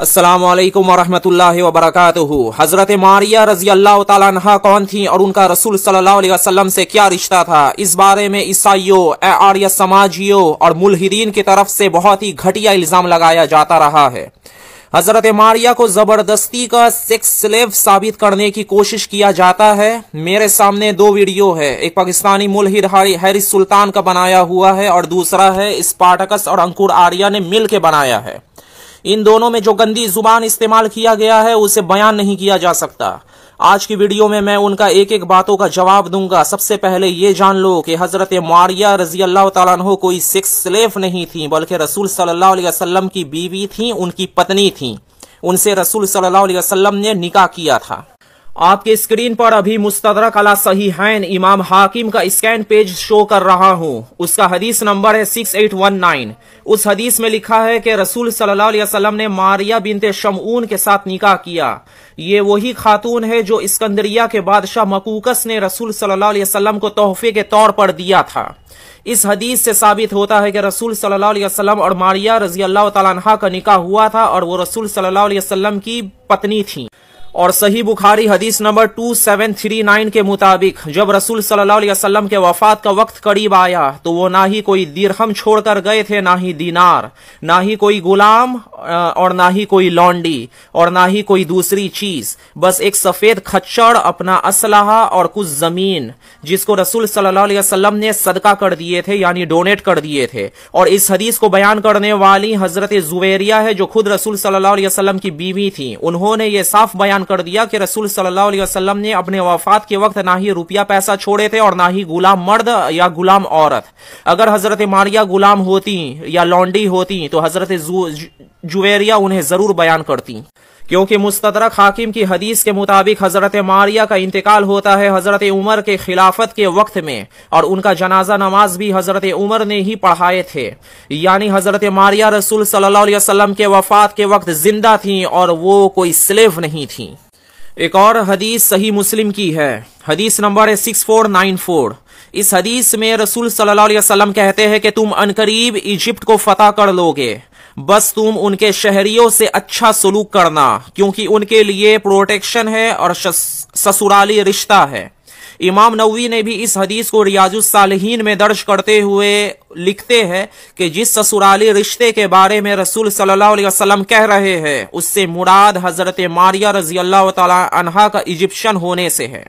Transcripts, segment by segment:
असलम वरहमल वबरक हज़रत मारिया रजी अल्लाह तह कौन थी और उनका रसूल सल्लल्लाहु अलैहि वसल्लम से क्या रिश्ता था इस बारे में ईसाइयों आर्य समाजियों और मुलहिदीन की तरफ से बहुत ही घटिया इल्ज़ाम लगाया जाता रहा है हज़रत मारिया को ज़बरदस्ती का सेक्स स्लेव साबित करने की कोशिश किया जाता है मेरे सामने दो वीडियो है एक पाकिस्तानी मुलहिद हैरिस सुल्तान का बनाया हुआ है और दूसरा है स्पार्टकस और अंकुर आर्या ने मिल के बनाया है इन दोनों में जो गंदी जुबान इस्तेमाल किया गया है उसे बयान नहीं किया जा सकता आज की वीडियो में मैं उनका एक एक बातों का जवाब दूंगा सबसे पहले ये जान लो कि हजरत मारिया रजी अल्लाह तु कोई सिख स्लेफ नहीं थी बल्कि रसूल सल्लल्लाहु अलैहि वसल्लम की बीवी थी उनकी पत्नी थी उनसे रसूल सल्लल्लाहु अलैहि वसल्लम ने निकाह किया था आपके स्क्रीन पर अभी मुस्तरक अला सही हैन इमाम हाकिम का स्कैन पेज शो कर रहा हूँ उसका हदीस नंबर है 6819 उस हदीस में लिखा है कि रसूल सल्लल्लाहु अलैहि वसल्लम ने मारिया बिनते शमऊन के साथ निकाह किया ये वही खातून है जो स्कंदरिया के बादशाह मकूकस ने रसूल सल्लल्लाहु अलैहि वसल्लम को तोहफे के तौर पर दिया था इस हदीस से साबित होता है कि रसूल सल्लल्लाहु अलैहि वसल्लम और मारिया रजी अल्लाह तला का निकाह हुआ था और वो रसूल सल्लल्लाहु अलैहि वसल्लम की पत्नी थी और सही बुखारी हदीस नंबर 2739 के मुताबिक जब रसूल सल्लल्लाहु अलैहि वसल्लम के वफात का वक्त करीब आया तो वो ना ही कोई दीरहम छोड़कर गए थे ना ही दीनार ना ही कोई गुलाम और ना ही कोई लॉन्डी और ना ही कोई दूसरी चीज बस एक सफेद खच्चड़ अपना असलाहा और कुछ जमीन जिसको रसूल सल्लाम ने सदका कर दिए थे यानी डोनेट कर दिए थे और इस हदीस को बयान करने वाली हजरत जुवेरिया है जो खुद रसूल सल्लाम की बीवी थी उन्होंने ये साफ बयान कर दिया कि रसूल सल्लल्लाहु अलैहि वसल्लम ने अपने वफात के वक्त ना ही रुपया पैसा छोड़े थे और ना ही गुलाम मर्द या गुलाम औरत अगर हजरत मारिया गुलाम होती या लॉन्डी होती तो हजरत जुवेरिया उन्हें जरूर बयान करती क्योंकि मुस्तरक हाकिम की हदीस के मुताबिक हजरत मारिया का इंतकाल होता है हजरत उमर के खिलाफत के वक्त में और उनका जनाजा नमाज भी हजरत उमर ने ही पढ़ाए थे यानी हजरत मारिया रसूल सल्लाम के वफात के वक्त जिंदा थी और वो कोई स्लेव नहीं थी एक और हदीस सही मुस्लिम की है हदीस नंबर है सिक्स फोर नाइन फोर इस हदीस में रसूल सल्लल्लाहु अलैहि वसल्लम कहते हैं कि तुम अनकरीब इजिप्ट को फतेह कर लोगे बस तुम उनके शहरियों से अच्छा सलूक करना क्योंकि उनके लिए प्रोटेक्शन है और ससुराली रिश्ता है इमाम नवी ने भी इस हदीस को रियाजुल सालहीन में दर्ज करते हुए लिखते हैं कि जिस ससुराली रिश्ते के बारे में रसूल सल्लल्लाहु अलैहि वसल्लम कह रहे हैं उससे मुराद हजरत मारिया रजी अल्लाह तहा का इजिप्शियन होने से है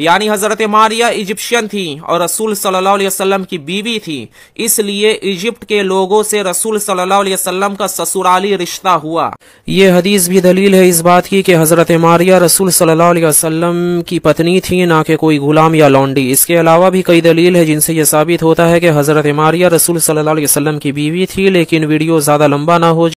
यानी हजरत मारिया इजिप्शियन थी और रसूल सल्लल्लाहु अलैहि वसल्लम की बीवी थी इसलिए इजिप्ट के लोगों से रसूल सल्लल्लाहु अलैहि वसल्लम का ससुराली रिश्ता हुआ ये हदीस भी दलील है इस बात की कि हजरत मारिया रसूल सल्लल्लाहु अलैहि वसल्लम की पत्नी थी ना कि कोई गुलाम या लौंडी इसके अलावा भी कई दलील है जिनसे यह साबित होता है कि हजरत मारिया रसूल सल्लल्लाहु अलैहि वसल्लम की बीवी थी लेकिन वीडियो ज़्यादा लंबा ना हो